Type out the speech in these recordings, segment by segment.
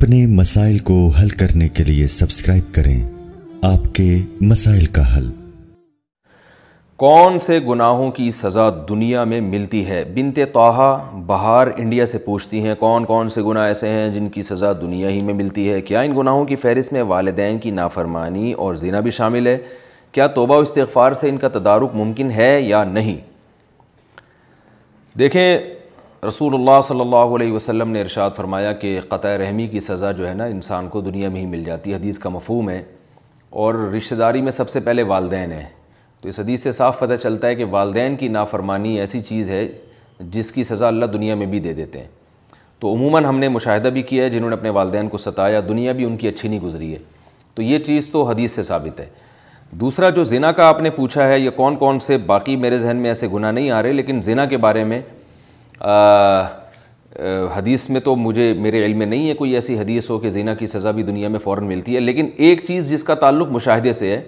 अपने मसाइल को हल करने के लिए सब्सक्राइब करें आपके मसाइल का हल कौन से गुनाहों की सज़ा दुनिया में मिलती है बिनते तोहा बाहर इंडिया से पूछती हैं कौन कौन से गुनाह ऐसे हैं जिनकी सज़ा दुनिया ही में मिलती है क्या इन गुनाहों की फहरिस्त में वालदेन की नाफरमानी और जीना भी शामिल है क्या तोबा इस्तफ़ार से इनका तदारुक मुमकिन है या नहीं देखें रसूल सल्ला वसलम ने इरशाद फरमाया कि क़त रहमी की सज़ा जो है ना इंसान को दुनिया में ही मिल जाती है हदीस का मफहम है और रिश्तेदारी में सबसे पहले वालदेन है तो इस हदीस से साफ पता चलता है कि वालदेन की नाफरमानी ऐसी चीज़ है जिसकी सज़ा अल्लाह दुनिया में भी दे देते हैं तो उमूमा हमने मुशाहिदा भी किया है जिन्होंने अपने वालदेन को सताया दुनिया भी उनकी अच्छी नहीं गुजरी है तो ये चीज़ तो हदीस से साबित है दूसरा जो जिना का आपने पूछा है ये कौन कौन से बाकी मेरे जहन में ऐसे गुना नहीं आ रहे लेकिन जिना के बारे में हदीस में तो मुझे मेरे इल्म में नहीं है कोई ऐसी हदीस हो कि जीना की सज़ा भी दुनिया में फ़ौर मिलती है लेकिन एक चीज़ जिसका ताल्लुक मुशाहदे से है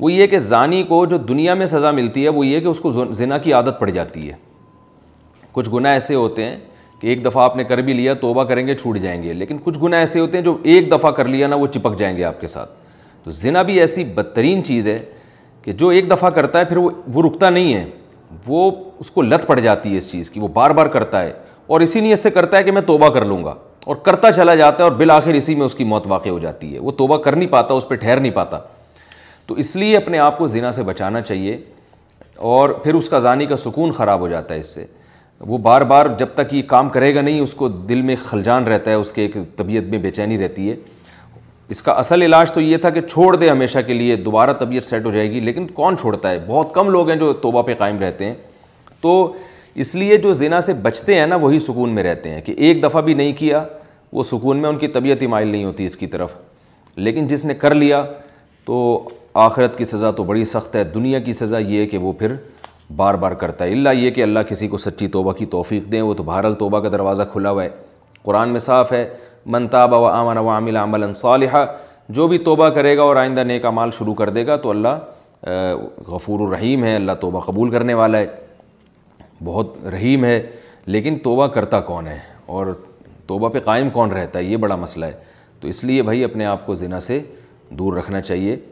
वो ये कि जानी को जो दुनिया में सज़ा मिलती है वो ये कि उसको जिना की आदत पड़ जाती है कुछ गुना ऐसे होते हैं कि एक दफ़ा आपने कर भी लिया तोबा करेंगे छूट जाएंगे लेकिन कुछ गुना ऐसे होते हैं जो एक दफ़ा कर लिया ना वो चिपक जाएंगे आपके साथ तो जिना भी ऐसी बदतरीन चीज़ है कि जो एक दफ़ा करता है फिर वो वो रुकता नहीं है वो उसको लत पड़ जाती है इस चीज़ की वो बार बार करता है और इसी नीयत से करता है कि मैं तोबा कर लूँगा और करता चला जाता है और बिल आखिर इसी में उसकी मौत वाक़ हो जाती है वो तोबा कर नहीं पाता उस पर ठहर नहीं पाता तो इसलिए अपने आप को जिना से बचाना चाहिए और फिर उसका जानी का सुकून ख़राब हो जाता है इससे वो बार बार जब तक ये काम करेगा नहीं उसको दिल में खलजान रहता है उसके एक तबीयत में बेचैनी रहती है इसका असल इलाज तो ये था कि छोड़ दे हमेशा के लिए दोबारा तबीयत सेट हो जाएगी लेकिन कौन छोड़ता है बहुत कम लोग हैं जो तोबा पे कायम रहते हैं तो इसलिए जो जिना से बचते हैं ना वही सुकून में रहते हैं कि एक दफ़ा भी नहीं किया वो सुकून में उनकी तबीयत ही माइल नहीं होती इसकी तरफ लेकिन जिसने कर लिया तो आखिरत की सज़ा तो बड़ी सख्त है दुनिया की सज़ा ये है कि वो फिर बार बार करता है इल्ला ये कि अल्लाह किसी को सच्ची तोबा की तोफ़ी दें वो तो बहरल तोबा का दरवाज़ा खुला हुआ है कुरान में साफ़ है मनताबा व आमन व आमिल अमलन सालिहा जो भी तोबा करेगा और आइंदा नेक अमाल शुरू कर देगा तो अल्लाह गफूर रहीम है अल्लाह तोबा कबूल करने वाला है बहुत रहीम है लेकिन तोबा करता कौन है और तोबा पे कायम कौन रहता है ये बड़ा मसला है तो इसलिए भाई अपने आप को ज़िना से दूर रखना चाहिए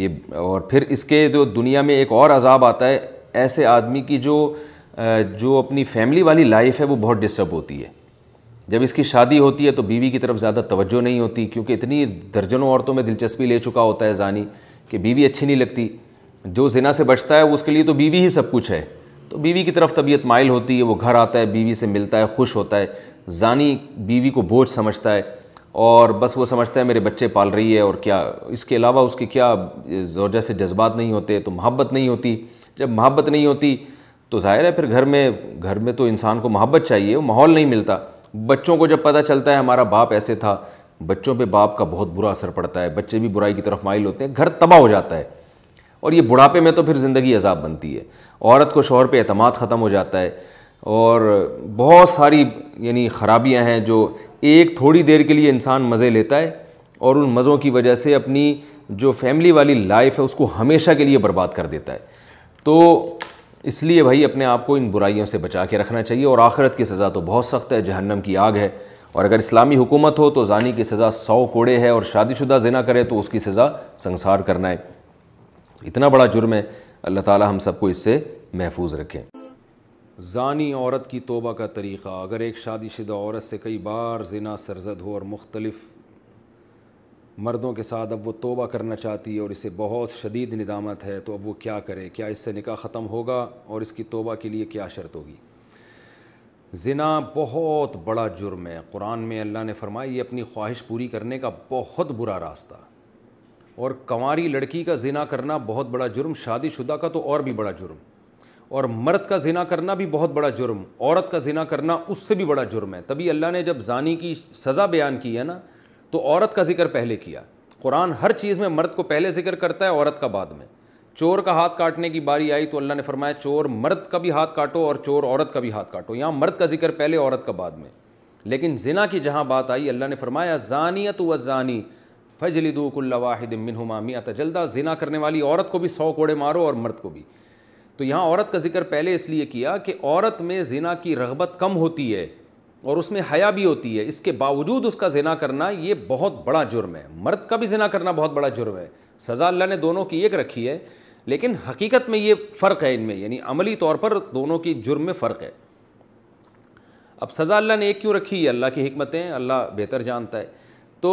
ये और फिर इसके जो दुनिया में एक और अजाब आता है ऐसे आदमी की जो जो अपनी फैमिली वाली लाइफ है वो बहुत डिस्टर्ब होती है जब इसकी शादी होती है तो बीवी की तरफ ज़्यादा तवज्जो नहीं होती क्योंकि इतनी दर्जनों औरतों में दिलचस्पी ले चुका होता है जानी कि बीवी अच्छी नहीं लगती जो जिना से बचता है वो उसके लिए तो बीवी ही सब कुछ है तो बीवी की तरफ तबीयत माइल होती है वो घर आता है बीवी से मिलता है खुश होता है जानी बीवी को बोझ समझता है और बस वो समझता है मेरे बच्चे पाल रही है और क्या इसके अलावा उसके क्या जोरजा से जज्बात नहीं होते तो मोहब्बत नहीं होती जब मोहब्बत नहीं होती तो ज़ाहिर है फिर घर में घर में तो इंसान को मोहब्बत चाहिए वो माहौल नहीं मिलता बच्चों को जब पता चलता है हमारा बाप ऐसे था बच्चों पे बाप का बहुत बुरा असर पड़ता है बच्चे भी बुराई की तरफ माइल होते हैं घर तबाह हो जाता है और ये बुढ़ापे में तो फिर ज़िंदगी अजाब बनती है औरत को शोहर पर अहतम ख़त्म हो जाता है और बहुत सारी यानी ख़राबियाँ हैं जो एक थोड़ी देर के लिए इंसान मज़े लेता है और उन मज़ों की वजह से अपनी जो फैमिली वाली लाइफ है उसको हमेशा के लिए बर्बाद कर देता है तो इसलिए भाई अपने आप को इन बुराइयों से बचा के रखना चाहिए और आखिरत की सज़ा तो बहुत सख्त है जहन्नम की आग है और अगर इस्लामी हुकूमत हो तो जानी की सज़ा सौ कोड़े है और शादीशुदा ज़िना करे तो उसकी सज़ा संसार करना है इतना बड़ा जुर्म है अल्लाह ताला हम सबको इससे महफूज रखें जानी औरत की तोबा का तरीक़ा अगर एक शादीशुदा औरत से कई बार जिना सरजद हो और मुख्तलिफ़ मर्दों के साथ अब वो तोबा करना चाहती है और इसे बहुत शदीद निदामत है तो अब वो क्या करे क्या इससे निका ख़त्म होगा और इसकी तोबा के लिए क्या शर्त होगी ज़िना बहुत बड़ा जुर्म है कुरान में अल्लाह ने फरमाई अपनी ख्वाहिश पूरी करने का बहुत बुरा रास्ता और कंवारी लड़की का ज़िना करना बहुत बड़ा जुर्म शादी शुदा का तो और भी बड़ा जुर्म और मर्द का ज़िना करना भी बहुत बड़ा जुर्म औरत का ज़िना करना उससे भी बड़ा जुर्म है तभी अल्लाह ने जब जानी की सज़ा बयान की है ना तो औरत का जिक्र पहले किया कुरान हर चीज़ में मर्द को पहले जिक्र करता है औरत का बाद में चोर का हाथ काटने की बारी आई तो अल्लाह ने फरमाया चोर मर्द का भी हाथ काटो और चोर औरत का भी हाथ काटो यहाँ मर्द का जिक्र पहले औरत का बाद में लेकिन जिना की जहाँ बात आई अल्लाह ने फरमाया जानियत व जानी फजलिदूकुल्लाहिद मिनहुमामी अतजल्दा जिना करने वाली औरत को भी सौ कोड़े मारो और मर्द को भी तो यहाँ औरत का जिक्र पहले इसलिए किया कि औरत में जिना की रगबत कम होती है और उसमें हया भी होती है इसके बावजूद उसका जिना करना ये बहुत बड़ा जुर्म है मर्द का भी जिना करना बहुत बड़ा जुर्म है सज़ा अल्लाह ने दोनों की एक रखी है लेकिन हकीकत में ये फ़र्क है इनमें यानी अमली तौर पर दोनों की जुर्म में फ़र्क है अब सज़ा अल्लाह ने एक क्यों रखी है अल्लाह की हमतें अल्लाह बेहतर जानता है तो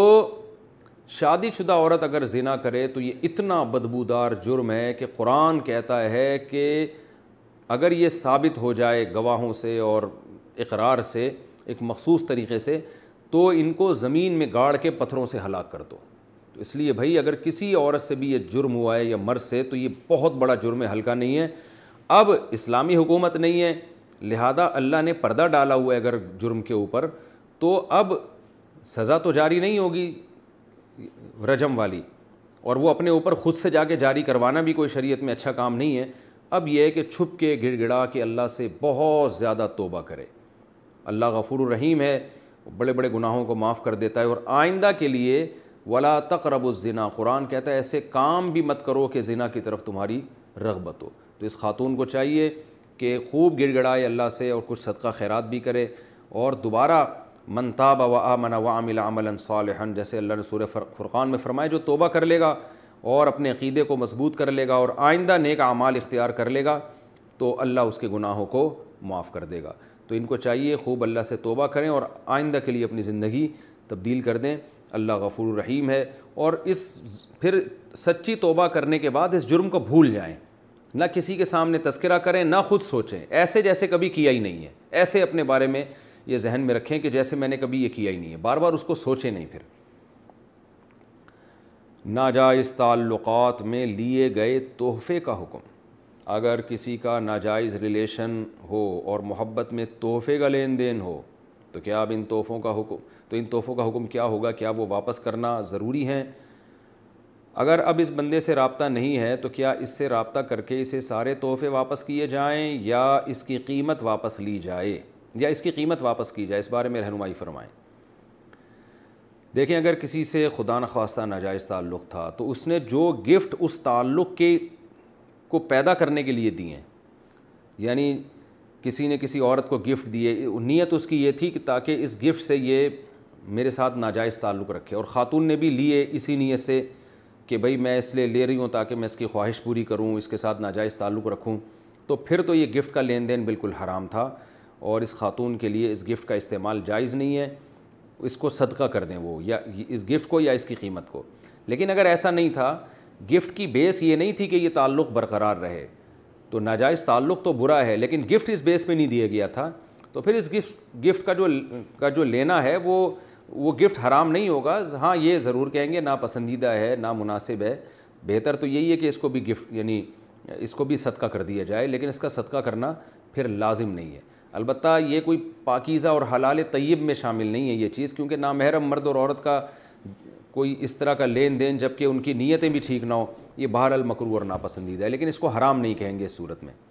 शादीशुदा औरत अगर जिना करे तो ये इतना बदबूदार जुर्म है कि कुरान कहता है कि अगर ये साबित हो जाए गवाहों से और इकरार से एक मखसूस तरीके से तो इनको ज़मीन में गाड़ के पत्थरों से हलाक कर दो तो इसलिए भाई अगर किसी औरत से भी ये जुर्म हुआ है या मर्ज से तो ये बहुत बड़ा जुर्म है हल्का नहीं है अब इस्लामी हुकूमत नहीं है लिहाजा अल्लाह ने पर्दा डाला हुआ है अगर जुर्म के ऊपर तो अब सज़ा तो जारी नहीं होगी रजम वाली और वो अपने ऊपर ख़ुद से जाके जारी करवाना भी कोई शरीयत में अच्छा काम नहीं है अब यह है कि छुप के गिड़गिड़ा के अल्लाह से बहुत ज़्यादा तोबा करे अल्लाह गफूर रहीम है बड़े बड़े गुनाहों को माफ़ कर देता है और आइंदा के लिए वला तकरबुज़िना कुरान कहता है ऐसे काम भी मत करो कि ज़िना की तरफ तुम्हारी रगबत हो तो इस खातून को चाहिए कि खूब गिड़गड़ाए अल्लाह से और कुछ सदका खैरात भी करे और दोबारा मनताब व आमन वामिल अमलन सालहन जैसे अल्लाह ने सूर फुरक़ान में फ़रमाए जो तोबा कर लेगा और अपने अक़ीदे को मजबूत कर लेगा और आइंदा नेक अमाल इख्तियार कर लेगा तो अल्लाह उसके गुनाहों को माफ़ कर देगा तो इनको चाहिए खूब अल्लाह से तोबा करें और आइंदा के लिए अपनी ज़िंदगी तब्दील कर दें अल्लाह गफूर रहीम है और इस फिर सच्ची तोबा करने के बाद इस जुर्म को भूल जाएँ ना किसी के सामने तस्करा करें ना ख़ुद सोचें ऐसे जैसे कभी किया ही नहीं है ऐसे अपने बारे में ये जहन में रखें कि जैसे मैंने कभी ये किया ही नहीं है बार बार उसको सोचें नहीं फिर नाजायज़ ताल्लुक़ात में लिए गए तोहफ़े का हुक्म अगर किसी का नाजायज़ रिलेशन हो और मोहब्बत में तोहफ़े का लेन देन हो तो क्या अब इन तोहफ़ों का हुक्म तो इन तोहफ़ों का हुक्म क्या होगा क्या वो वापस करना ज़रूरी है अगर अब इस बंदे से रबता नहीं है तो क्या इससे रबता करके इसे सारे तोहफ़े वापस किए जाएँ या इसकी कीमत वापस ली जाए या इसकी कीमत वापस की जाए इस बारे में रहनुमाई फरमाएँ देखें अगर किसी से खुदा न खास्ता नाजायज़ ताल्लुक़ था तो उसने जो गिफ्ट उस ताल्लुक़ के को पैदा करने के लिए दिए यानी किसी ने किसी औरत को गिफ्ट दिए नीयत उसकी ये थी कि ताकि इस गिफ्ट से ये मेरे साथ नाजायज़ ताल्लुक़ रखे और ख़ातून ने भी लिए इसी नीयत से कि भाई मैं इसलिए ले रही हूँ ताकि मैं इसकी ख्वाहिश पूरी करूँ इसके साथ नाजायज़ ताल्लुक़ रखूँ तो फिर तो ये गिफ्ट का लेन देन बिल्कुल हराम था और इस खातून के लिए इस गिफ्ट का इस्तेमाल जायज़ नहीं है इसको सदका कर दें वो या इस गिफ्ट को या इसकी कीमत को लेकिन अगर ऐसा नहीं था गिफ्ट की बेस ये नहीं थी कि ये ताल्लुक़ बरकरार रहे तो नाजायज़ ताल्लुक़ तो बुरा है लेकिन गिफ्ट इस बेस में नहीं दिया गया था तो फिर इस गिफ्ट गिफ्ट का जो का जो लेना है वो वो गिफ्ट हराम नहीं होगा हाँ ये ज़रूर कहेंगे ना पसंदीदा है ना मुनासिब है बेहतर तो यही है कि इसको भी गिफ्ट यानी इसको भी सदका कर दिया जाए लेकिन इसका सदका करना फिर लाजिम नहीं है अलबत् ये कोई पाकिज़ा और हलाल तयब में शामिल नहीं है ये चीज़ क्योंकि ना महरम मर्द और औरत का कोई इस तरह का लेन देन जबकि उनकी नीयतें भी ठीक ना हो ये बहरहाल मकरू और नापसंदीदा है लेकिन इसको हराम नहीं कहेंगे इस सूरत में